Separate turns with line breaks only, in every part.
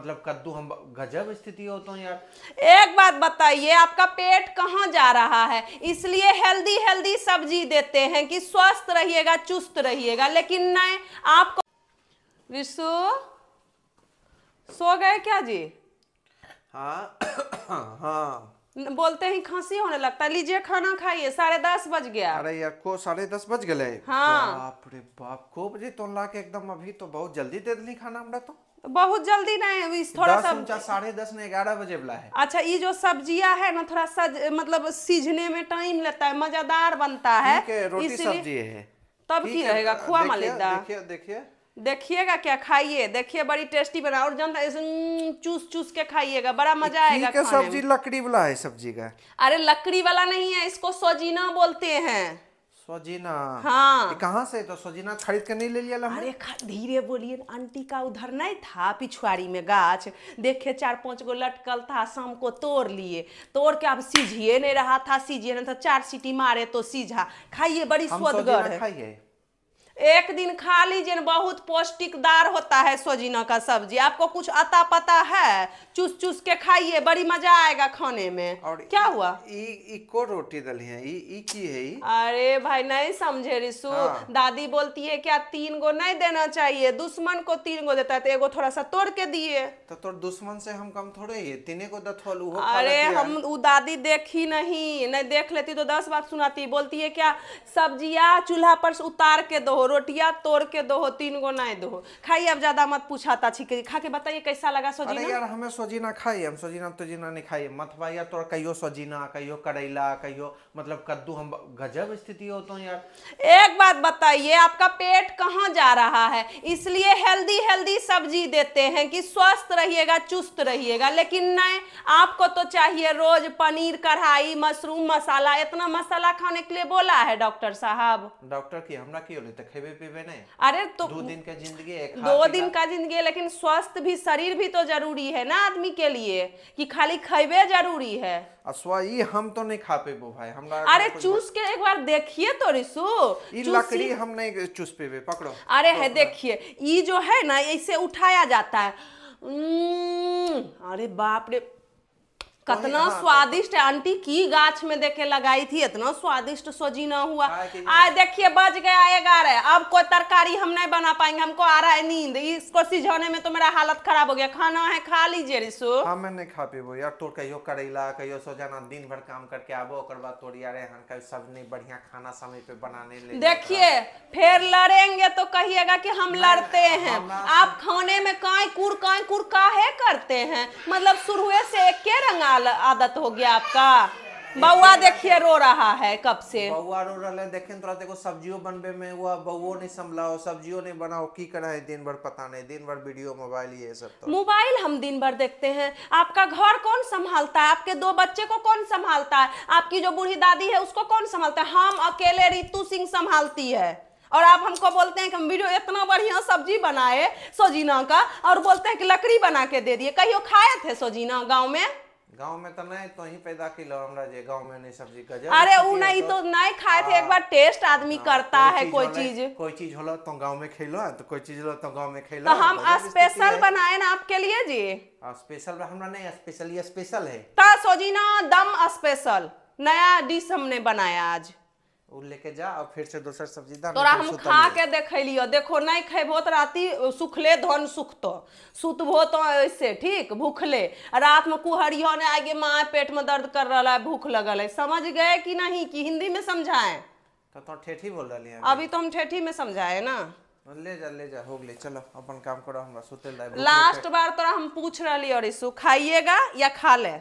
मतलब कद्दू हम गजब स्थिति हो तो यार
एक बात बताइए आपका पेट कहाँ जा रहा है इसलिए हेल्दी हेल्दी सब्जी देते हैं कि स्वस्थ रहिएगा चुस्त रहिएगा लेकिन नहीं आपको विशु सो गए क्या जी
हाँ हाँ
बोलते ही खांसी होने लगता है लीजिए खाना खाइए साढ़े दस बज गया
अरे यार को साढ़े दस बज गए हाँ बाप रे बाप को बजे तो ला के एकदम अभी तो बहुत जल्दी दे दिली खाना हमारा तो
बहुत जल्दी नहीं थोड़ा सा
साढ़े दस ने ग्यारह बजे वाला है
अच्छा ये जो सब्जियां है ना थोड़ा सा मतलब सीझने में टाइम लेता है मजेदार बनता है रोटी सब्जी
है तब की रहेगा खुआ मालिदा
देखिए देखिएगा क्या खाइए देखिए बड़ी टेस्टी बना और जनता चूस चूस के खाइएगा बड़ा मजा आएगा खाने सब्जी
लकड़ी वाला है सब्जी का
अरे लकड़ी वाला नहीं है इसको सोजीना बोलते हैं सोजीना हाँ कहाँ से तो सोजीना खरीद के नहीं ले लिया अरे धीरे बोलिए आंटी का उधर नहीं था पिछुआरी में गाछ देखे चार पांच गो लटकल था शाम को तोड़ लिए तोड़ के अब सीझिए नहीं रहा था सीझिए नहीं था चार सीटी मारे तो सीझा खाइए बड़ी स्वादगर है एक दिन खा लीजिए बहुत पौष्टिकदार होता है सोजीना का सब्जी आपको कुछ अता पता है चूस चूस के खाइए बड़ी मजा आएगा खाने में और क्या हुआ
इको रोटी दल है की है
अरे भाई नहीं समझे रिशु हाँ। दादी बोलती है क्या तीन गो नहीं देना चाहिए दुश्मन को तीन गो देता है तो एगो थोड़ा सा तोड़ के दिए तो
तो दुश्मन से हम कम थोड़े ही तीने को दथोल अरे हम वो
दादी देखी नहीं नहीं देख लेती तो दस बार सुनाती बोलती है क्या सब्जिया चूल्हा पर उतार के दो रोटिया तोड़ के दो तीन गो ना दो खाई अब ज्यादा मत पूछाता छी खा के बताइए कैसा लगा सोजीना अरे यार
हमें सोजीना खाई हम सोजीना तोजीना नहीं खाई मत भैया तोड़ कहियो सोजीना कहियो करेला कहियो मतलब कद्दू हम गजब स्थिति होते तो हैं यार
एक बात बताइए आपका पेट कहाँ जा रहा है इसलिए हेल्दी हेल्दी सब्जी देते हैं कि स्वस्थ रहिएगा चुस्त रहिएगा लेकिन नहीं आपको तो चाहिए रोज पनीर कढ़ाई मशरूम मसाला इतना मसाला खाने के लिए बोला है डॉक्टर साहब
डॉक्टर की हमरा क्यों नहीं खेबे पीबे नहीं
अरे तो दो दिन
का जिंदगी है दो
दिन का जिंदगी है लेकिन स्वस्थ भी शरीर भी तो जरूरी है ना आदमी के लिए कि खाली खेबे जरूरी है
ये हम तो नहीं खा पेबो भाई हम अरे चूस
के एक बार देखिए तो रिसु लकड़ी हम
नहीं चूस पेबे पकड़ो अरे है तो-
देखिए ये जो है ना इसे उठाया जाता है अरे बाप रे कतना हाँ, स्वादिष्ट आंटी की गाछ में देखे लगाई थी इतना स्वादिष्ट सोजीना हुआ आज देखिए बज गया ग्यारह अब कोई तरकारी हम नहीं बना पाएंगे हमको आ रहा है नींद इसको सिझाने में तो मेरा हालत खराब हो गया खाना है खा लीजिए रिसो
हाँ मैं नहीं खा पीबो यार तोर कहियो करेला कहियो सोजाना दिन भर काम करके आबो और बाद तोर यार यहाँ का सब ने बढ़िया खाना समय पे बनाने ले देखिए
फिर लड़ेंगे तो कहिएगा कि हम लड़ते हैं आप खाने में काय कुर काय कुर काहे करते हैं मतलब शुरू से एक के रंगा आदत हो गया आपका
बउआ देखिए
रो रहा है कब से बउआ
रो रहा है देखे तोरा देखो सब्जियों बनबे में वो बउओ नहीं संभलाओ सब्जियों नहीं बनाओ की करा है दिन भर पता नहीं दिन भर वीडियो मोबाइल ये सब तो
मोबाइल हम दिन भर देखते हैं आपका घर कौन संभालता है आपके दो बच्चे को कौन संभालता है आपकी जो बूढ़ी दादी है उसको कौन संभालता है हम अकेले रितु सिंह संभालती है और आप हमको बोलते हैं कि हम वीडियो इतना बढ़िया सब्जी बनाए सोजीना का और बोलते हैं कि लकड़ी बना के दे दिए कहियो खाए थे सोजीना गाँव में
गांव में तो नहीं तो ही पैदा की लो हमरा जे गांव में नहीं सब्जी गजब अरे उ नहीं तो-,
तो नहीं खाए थे एक हाँ। बार टेस्ट आदमी हाँ, करता है कोई चीज
कोई चीज होला तो गांव में खेलो हाँ, तो कोई चीज होलो तो गांव में खेलो तो हम स्पेशल बनाए
ना आपके लिए जी
स्पेशल हमरा नहीं स्पेशल ये स्पेशल है
ता सोजी ना दम स्पेशल नया डिश हमने बनाया आज
लेके जा और फिर से दोसर सब्जी दान तोरा हम खा के
देखलियो देखो नहीं खेबो तो राति सुखले धन सुखतो सुतबो तो ऐसे ठीक भूखले रात में कुहरियो ने आगे माँ पेट में दर्द कर रहा है भूख लगल है समझ गए कि नहीं कि हिंदी में समझाए
तो तो ठेठी बोल रही है
अभी तो हम ठेठी में समझाए ना
ले जा ले जा हो गए चलो अपन काम करो हमरा सुते लास्ट
बार तोरा हम पूछ रहली और इसु खाइएगा या खा ले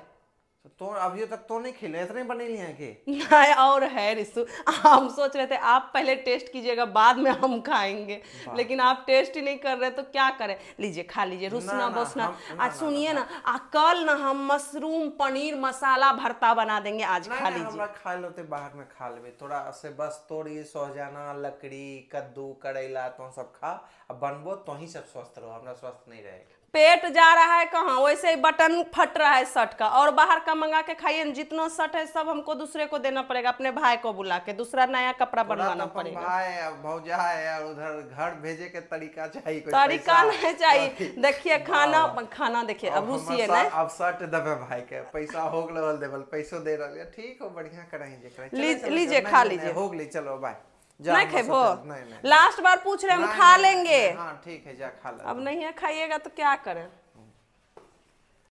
तो, तो अभी तक तो नहीं खेले इतने बने लिए हैं
कि और है रिसु हम सोच रहे थे आप पहले टेस्ट कीजिएगा बाद में हम खाएंगे लेकिन आप टेस्ट ही नहीं कर रहे तो क्या करें लीजिए खा लीजिए रुसना बोसना आज सुनिए ना ना कल ना हम मशरूम पनीर मसाला भरता बना देंगे आज खा लीजिए
खा लेते बाहर में खा लेबे थोड़ा से बस तोड़ी सोहजाना लकड़ी कद्दू करेला तो सब खा अब बनबो तो ही सब स्वस्थ रहो हमारा स्वस्थ नहीं रहेगा
पेट जा रहा है कहाँ वैसे ही बटन फट रहा है शर्ट का और बाहर का मंगा के खाइए जितना शर्ट है सब हमको दूसरे को देना पड़ेगा अपने भाई को बुला के दूसरा नया कपड़ा बनवाना तो पड़ेगा
भाई भौजा है और उधर घर भेजे के तरीका चाहिए तरीका नहीं चाहिए
देखिए खाना खाना देखिए अब है ना
अब शर्ट देवे भाई के पैसा हो गल देवल पैसो दे रहा ठीक हो बढ़िया कर लीजिए खा लीजिए हो गई चलो भाई नहीं खेबो
लास्ट बार पूछ रहे हम खा लेंगे
हाँ, ठीक है जा खा अब
नहीं है खाइएगा तो क्या करें